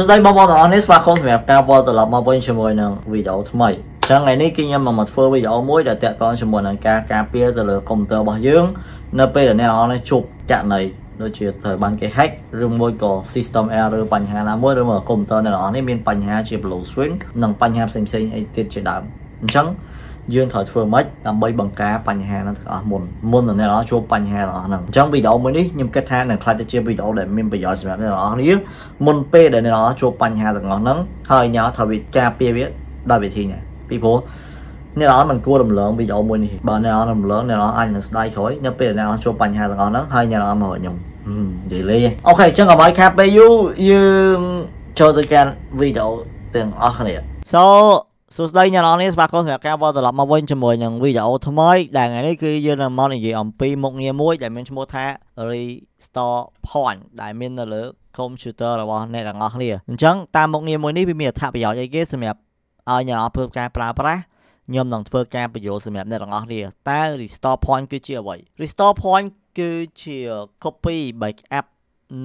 សួស្តីបងប្អូនទាំងអស់នេះស្វាគមន៍សម្រាប់ការវល់ត្រឡប់មកវិញជាមួយនឹងវីដេអូថ្មីចឹងថ្ងៃនេះគឺខ្ញុំមកមកធ្វើវីដេអូមួយដែលតាក់ទងជាមួយនឹងការការពារទៅលើកុំព្យូទ័ររបស់យើងនៅពេលដែលអ្នកអនឡាញជួបករណីដូចជាត្រូវបានគេ hack ឬមួយក៏ system error បញ្ហាណាមួយឬមកកុំព្យូទ័រអ្នកនរនេះមានបញ្ហាជា blue screen និងបញ្ហាផ្សេងៗអីទៀតជាដើមអញ្ចឹងយើងត្រូវធ្វើម៉េចដើម្បីបង្ការបញ្ហាហ្នឹងទាំងអស់មុនមុនដល់អ្នកនរជួបបញ្ហាទាំងអស់ហ្នឹងអញ្ចឹងវីដេអូមួយនេះខ្ញុំគិតថានឹងខ្លះទៅជាវីដេអូដែលមានប្រយោជន៍សម្រាប់អ្នកនរគ្នាមុនពេលដែលអ្នកនរជួបបញ្ហាទាំងអស់ហ្នឹងហើយញ៉ៅថាវាការពារវាដោយវិធីណាពីព្រោះអ្នកនរមិនគួររំលងវីដេអូមួយនេះបើអ្នកនររំលងអ្នកនរអាចនឹងស្ដាយក្រោយនៅពេលអ្នកនរជួបបញ្ហាទាំងអស់ហ្នឹងហើយអ្នកនរមកខ្ញុំនិយាយលេងអូខេអញ្ចឹងកុំឲ្យខាតពេលយូរយើងចូលទៅកាន់វីដេអូទាំងអស់គ្នា So សួស្តីអ្នកនរនេះស្វាគមន៍សម្រាប់ការវិលត្រឡប់មកវិញជាមួយនឹងវីដេអូថ្មីដែលថ្ងៃនេះគឺយើងនឹងមកនិយាយអំពីមុខងារមួយដែលមានឈ្មោះថា Restore Point ដែលមាននៅលើ computer របស់អ្នកទាំងអស់គ្នាអញ្ចឹងតាមមុខងារមួយនេះវាមានអត្ថប្រយោជន៍អីគេសម្រាប់ឲ្យអ្នកនរធ្វើការប្រើប្រាស់ខ្ញុំនឹងធ្វើការបញ្យល់សម្រាប់អ្នកទាំងអស់គ្នាតើ Restore Point គឺជាអ្វី Restore Point គឺជា copy backup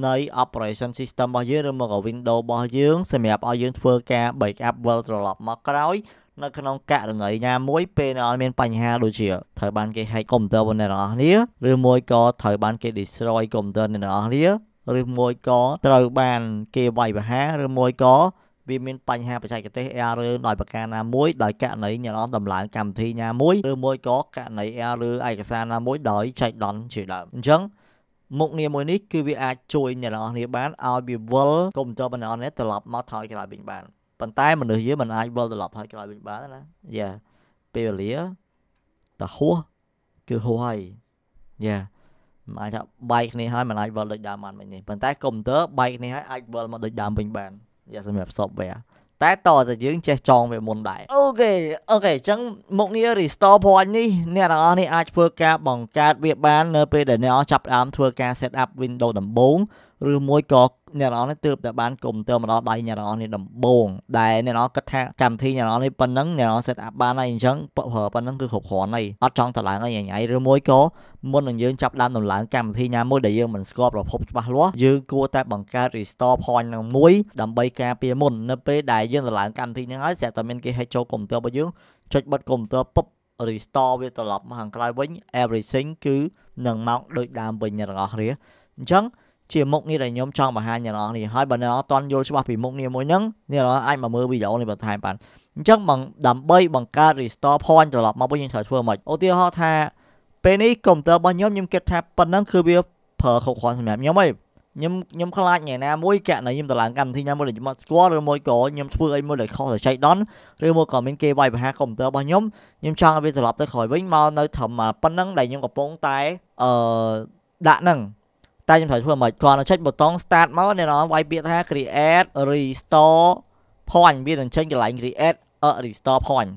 នៃ operation system របស់យើងឬមក window របស់យើងសម្រាប់ឲ្យយើងធ្វើការ backup វិលត្រឡប់មកក្រោយនៅក្នុងករណីណាមួយពេលដែលមានបញ្ហាដូចជាត្រូវបានគេ hack កុំព្យូទ័ររបស់អ្នកនរគ្នាឬមួយក៏ត្រូវបានគេ destroy កុំព្យូទ័រអ្នកនរគ្នាឬមួយក៏ត្រូវបានគេវាយប្រហារឬមួយក៏វាមានបញ្ហាបច្ចេកទេស error ដោយប្រការណាមួយដោយករណីអ្នកនរតម្លើងកម្មវិធីណាមួយឬមួយក៏ករណី error ឯកសារណាមួយដោយចែកដន់ជាដើមអញ្ចឹងមុខងារមួយនេះគឺវាអាចជួយអ្នកនរគ្នាបានឲ្យវាវិលកុំចោលបណ្ណនេះត្រឡប់មកថយក្រោយវិញបានប៉ុន្តែមនុស្សយើងមិនអាចវិលត្រឡប់ថយក្រោយវិញបានណាយ៉ាពេលវេលាតហោះគឺហោះហើយយ៉ាមិនអាចថាបែកគ្នាហើយមិនអាចវិលដូចដើមបានវិញនេះប៉ុន្តែកុំព្យូទ័របែកគ្នាហើយអាចវិលមកដូចដើមវិញបានយ៉ាសម្រាប់ software តែតតែយើងចេះចងវាមុនដែរអូខេអូខេអញ្ចឹងមុខងារ restore point នេះអ្នកទាំងអស់នេះអាចធ្វើការបង្កើតវាបាននៅពេលដែលអ្នកចាប់ផ្ដើមធ្វើការ set up window ដំបូងឬមួយក៏អ្នកនរនេះទើបតែបានគុំទៅមកដល់ដៃអ្នកនរនេះដំបូងដែលអ្នកនរគិតថា កម្មវិធីអ្នកនរនេះប៉ុណ្ណឹងអ្នកនរ set up បានហើយអញ្ចឹងប៉ុណ្ណឹងគឺគ្រប់គ្រាន់ហើយអត់ចង់ទៅឡើងអីយ៉ាងឯងឬមួយក៏មុននឹងយើងចាប់ដើមដំឡើងកម្មវិធីណាមួយដែលយើងមិនស្គាល់ប្រភពច្បាស់លាស់យើងគួរតែបង្កើត restore point នឹងមួយដើម្បីការពារមុននៅពេលដែលយើងដំឡើងកម្មវិធីហ្នឹងហើយស្រាប់តែមានគេហែកចូលកុំព្យូទ័ររបស់យើងចុចបិទកុំព្យូទ័រពុប restore វាត្រឡប់មកខាងក្រោយវិញ everything គឺនឹងមកដូចដើមវិញទាំងអស់គ្នាអញ្ចឹងជាមុខងារដែលខ្ញុំចង់បង្ហាញដល់អ្នកនរនេះហើយបើអ្នកនរអត់យល់ច្បាស់ពីមុខងារមួយហ្នឹងអ្នកនរអាចមកមើលវីដេអូនេះបន្ថែមបានអញ្ចឹងបងដើម្បីបង្កើត restore point ត្រឡប់មកវិញយើងត្រូវធ្វើម៉េចឧទាហរណ៍ថាពេលនេះកុំព្យូទ័ររបស់ខ្ញុំខ្ញុំគិតថាប៉ុណ្ណឹងគឺវាប្រើគ្រប់គ្រាន់សម្រាប់ខ្ញុំឯងខ្ញុំខ្ញុំខ្លាចថ្ងៃណាមួយករណីខ្ញុំទៅឡើងកម្មវិធីណាមួយដែលខ្ញុំអត់ស្គាល់ឬមួយក៏ខ្ញុំធ្វើអីមួយដែលខុសទៅចៃដន្យឬមួយក៏មានគេវាយប្រហារកុំព្យូទ័ររបស់ខ្ញុំខ្ញុំចង់ឲ្យវាត្រឡប់ទៅក្រោយវិញមកនៅត្រឹមប៉ុណ្ណឹងដែលខ្ញុំកំពុងតែអឺដាក់ហ្នឹងតែខ្ញុំត្រូវធ្វើមិនគ្រាន់តែចុចប៊ូតុង start មកអ្នកនរវាយពាក្យថា create restore point វានឹងចេញកន្លែង create restore point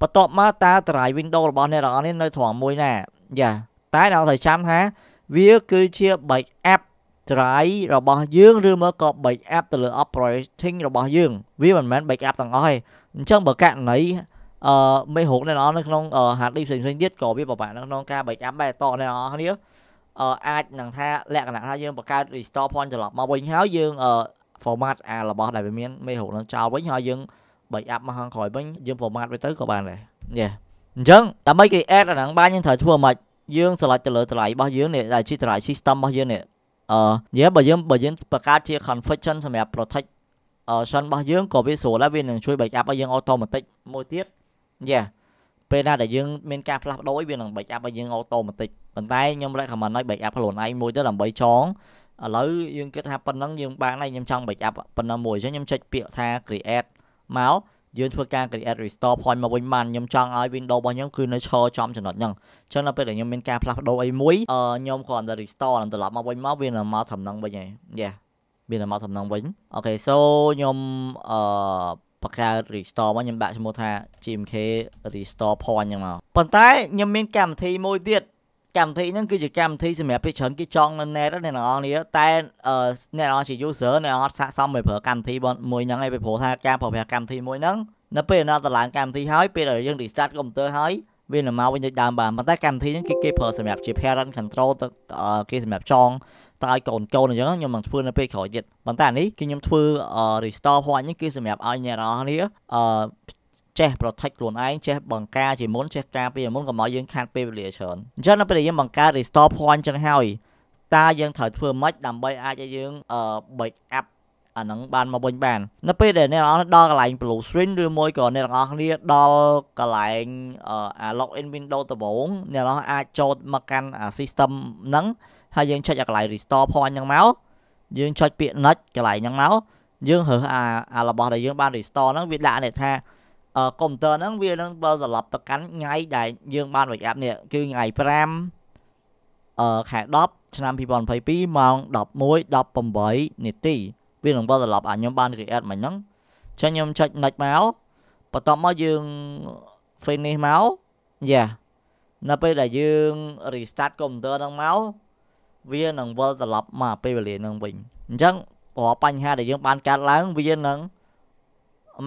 បន្ទាប់មកតើតារាយ window របស់អ្នកនរនេះនៅត្រង់មួយណាយ៉ាតែអ្នកត្រូវចាំថាវាគឺជា backup drive របស់យើងឬមកក៏ backup ទៅលើ operating របស់យើងវាមិនមែន backup ទាំងអស់ទេអញ្ចឹងបើករណីអឺមេរោគអ្នកនរនៅក្នុង hard disk ផ្សេងៗទៀតក៏វាពិបាកនៅក្នុងការ backup ដែរតអ្នកនរគ្នាអាចនឹងថាលក្ខណៈថាយើងបង្កើត restore point ត្រឡប់មកវិញហើយយើង format អារបស់ដែលវាមានមេរោគនឹងចោលវិញហើយយើង backup មកខាងក្រោយវិញយើង format វាទៅក៏បានដែរយេអញ្ចឹងដើម្បី create អាហ្នឹងបានយើងត្រូវធ្វើមិនយើង select ទៅលើតម្លៃរបស់យើងនេះដែលជាតម្លៃ system របស់យើងនេះអឺយេបើយើងបើយើងបង្កើតជា configuration សម្រាប់ protect អឺ version របស់យើងក៏វាស្រួលដែរវានឹងជួយ backup ឲ្យយើង automatic មួយទៀតយេពេលណាដែលយើងមានការផ្លាស់ប្ដូរវានឹង backup ឲ្យយើង automatic ប៉ុន្តែខ្ញុំ recommend ឲ្យ backup ខ្លួនឯងមួយទៅដើម្បីចងឥឡូវយើងគិតថាប៉ុណ្ណឹងយើងបានហើយខ្ញុំចង់ backup ប៉ុណ្ណឹងមួយអញ្ចឹងខ្ញុំចុចពាក្យថា create មកយើងធ្វើការ create restore point មកវិញបានខ្ញុំចង់ឲ្យ window របស់ខ្ញុំគឺនៅឈរចំចំណុចហ្នឹងអញ្ចឹងដល់ពេលដែលខ្ញុំមានការផ្លាស់ប្ដូរអីមួយអឺខ្ញុំគ្រាន់តែ restore នឹងត្រឡប់មកវិញមកវានឹងមកដំណឹងវិញហើយ yeah វានឹងមកដំណឹងវិញអូខេ so ខ្ញុំអឺបកកើត restore មកខ្ញុំដាក់ឈ្មោះថា GMK restore point អញ្ចឹងមកប៉ុន្តែខ្ញុំមានកម្មវិធីមួយទៀតកម្មវិធីហ្នឹងគឺជាកម្មវិធីសម្រាប់ពីច្រើនគេចង់នៅ net អ្នកនរនេះតែអ្នកនរជា user អ្នកនរអត់ស័កសមទៅប្រើកម្មវិធីមួយហ្នឹងឯងពីព្រោះថាការប្រើប្រាស់កម្មវិធីមួយហ្នឹងនៅពេលដែលដំឡើងកម្មវិធីហើយពេលដែលយើង restart កុំព្យូទ័រហើយវានឹងមកវិញដូចដើមបានប៉ុន្តែកម្មវិធីហ្នឹងគឺគេប្រើសម្រាប់ជា parent control ទៅគេសម្រាប់ចងតើឲ្យកូនកូនអញ្ចឹងខ្ញុំនឹងធ្វើនៅពេលក្រោយទៀតប៉ុន្តែនេះគឺខ្ញុំធ្វើ restore point ហ្នឹងគឺសម្រាប់ឲ្យអ្នកនរគ្នាអឺចេះ protect ខ្លួនឯងចេះបង្ការជាមុនចេះការពារមុនកុំឲ្យយើងខាតពេលវេលាច្រើនអញ្ចឹងនៅពេលដែលយើងបង្ការ restore point អញ្ចឹងហើយតើយើងត្រូវធ្វើម៉េចដើម្បីអាចឲ្យយើង break up អាហ្នឹងបានមកវិញបាននៅពេលដែលអ្នកនរអដល់កន្លែង Blue String ឬមួយក៏អ្នកនរអគ្នាដល់កន្លែងអា login window ដំបូងអ្នកនរអាចចូលមកកាន់អា system ហ្នឹងហើយយើងចុចអាកន្លែង restore point ហ្នឹងមកយើងចុចពាក្យ next កន្លែងហ្នឹងមកយើងរើសអាអារបស់ដែលយើងបាន restore ហ្នឹងវាដាក់នេះថាកុំព្យូទ័រហ្នឹងវានឹងបើត្រឡប់ទៅកាន់ថ្ងៃដែលយើងបាន wake up នេះគឺថ្ងៃ5អឺខែ10ឆ្នាំ2022ម៉ោង11:18នាទីវានឹងបត់ត្រឡប់អាខ្ញុំបាន create មកហ្នឹងចឹងខ្ញុំចុច next មកបន្ទាប់មកយើង finish មក yeah នៅពេលដែលយើង restart computer ហ្នឹងមកវានឹងវិលត្រឡប់មកពេលវេលាហ្នឹងវិញអញ្ចឹងព្រោះបញ្ហាដែលយើងបានកាត់ឡើងវានឹង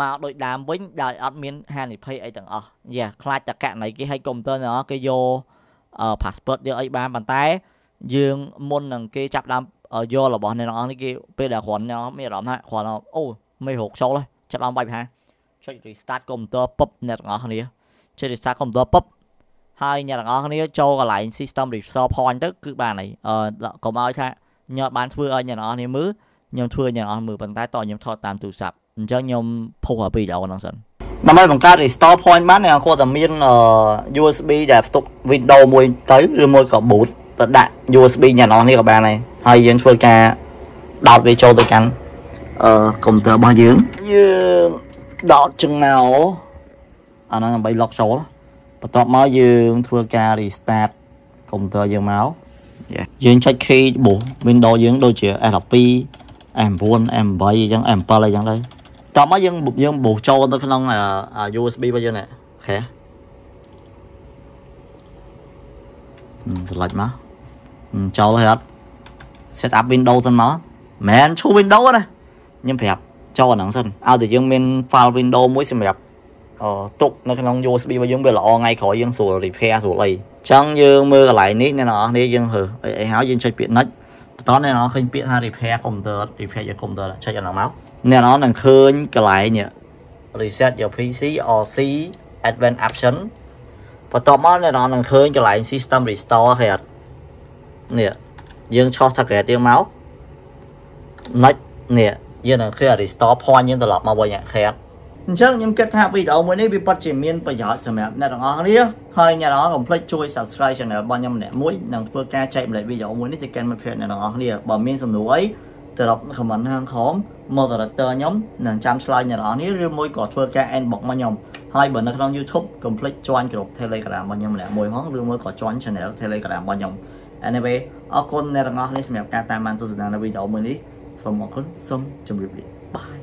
មកដូចដើមវិញដោយអត់មានហានិភ័យអីទាំងអស់យ៉ាខ្លាចតែករណីគេឲ្យកុំព្យូទ័រទាំងអស់គេយក passport យកអីបានប៉ុន្តែយើងមុននឹងគេចាប់ដើមយករបស់អ្នកនរអង្គនេះគេពេលដែលគ្រាន់អ្នកមានអារម្មណ៍ថាគ្រាន់អូមិនរកចូលទេចិត្តអមបាច់ហាចុច restart កុំព្យូទ័រពឹបអ្នកទាំងអស់គ្នាចុច restart កុំព្យូទ័រពឹបហើយអ្នកទាំងអស់គ្នាចូលកន្លែង system restore point ទៅគឺបានហើយកុំឲ្យថាញោមបានធ្វើឲ្យអ្នកទាំងអស់គ្នាមើលខ្ញុំធ្វើអ្នកទាំងអស់មើលប៉ុន្តែតោះខ្ញុំថតតាមទូរស័ព្ទអញ្ចឹងខ្ញុំផុសវីដេអូហ្នឹងសិនដើម្បីបង្កើត restore point បានអ្នកគាត់តែមាន USB ដែលផ្ទុក Windows មួយទៅឬមួយក៏ boot ទៅដាក់ USB ញ៉ាំអស់នេះក៏បានដែរហើយយើងធ្វើការដោតវាចូលទៅកាន់អឺកុំព្យូទ័ររបស់យើងយើងដោតចឹងមកអាហ្នឹងដើម្បី lock ចូលបន្ទាប់មកយើងធ្វើការ restart កុំព្យូទ័រយើងមកយើងចុច key បូ Windows យើងដូចជា S12 S9 S8 អញ្ចឹង S7 អញ្ចឹងទៅបន្ទាប់មកយើងយើងបូចូលទៅក្នុង USB របស់យើងនេះអូខេ select មកចូលហើយអត់ set up window សិនមកមែនឈូ window ណាខ្ញុំប្រាប់ចូលអាហ្នឹងសិនឲ្យតែយើងមាន file window មួយសម្រាប់ទុកនៅក្នុង USB របស់យើងវាល្អថ្ងៃក្រោយយើងស្រួល repair ស្រួលអីអញ្ចឹងយើងមើលកន្លែងនេះអ្នកនរអស់គ្នាយើងធ្វើអីអីហើយយើងចុចពាក្យ next បន្តអ្នកនរឃើញពាក្យថា repair computer repair your computer ចុចអាហ្នឹងមកអ្នកនរនឹងឃើញកន្លែងនេះ reset your PC or C advanced option បន្ទាប់មកអ្នកនរនឹងឃើញកន្លែង system restore គេអត់នេះយើងឆោះ target យើងមក next នេះយើងនឹងឃើញ restore point យើងត្រឡប់មកវិញអាខេតអញ្ចឹងខ្ញុំគិតថាវីដេអូមួយនេះវាពិតជាមានប្រយោជន៍សម្រាប់អ្នកទាំងអស់គ្នាហើយអ្នកទាំងអស់កុំភ្លេចជួយ subscribe channel របស់ខ្ញុំម្នាក់មួយនិងធ្វើការចែកម្លែកវីដេអូមួយនេះទៅកាន់មិត្តភ័ក្តិអ្នកទាំងអស់គ្នាបើមានសំណួរអីត្រឡប់ comment ខាងក្រោម moderator ខ្ញុំនឹងចាំឆ្លើយអ្នកទាំងអស់គ្នាឬមួយក៏ធ្វើការ inbox មកខ្ញុំហើយបើនៅក្នុង YouTube កុំភ្លេច join ក្រុម Telegram របស់ខ្ញុំម្នាក់មួយផងឬមួយក៏ join Channel Telegram របស់ខ្ញុំ Anyway អរគុណអ្នកទាំងអស់គ្នាសម្រាប់ការតាមដានទស្សនានៅវីដេអូមួយនេះសូមអរគុណសូមជម្រាបលាបាយ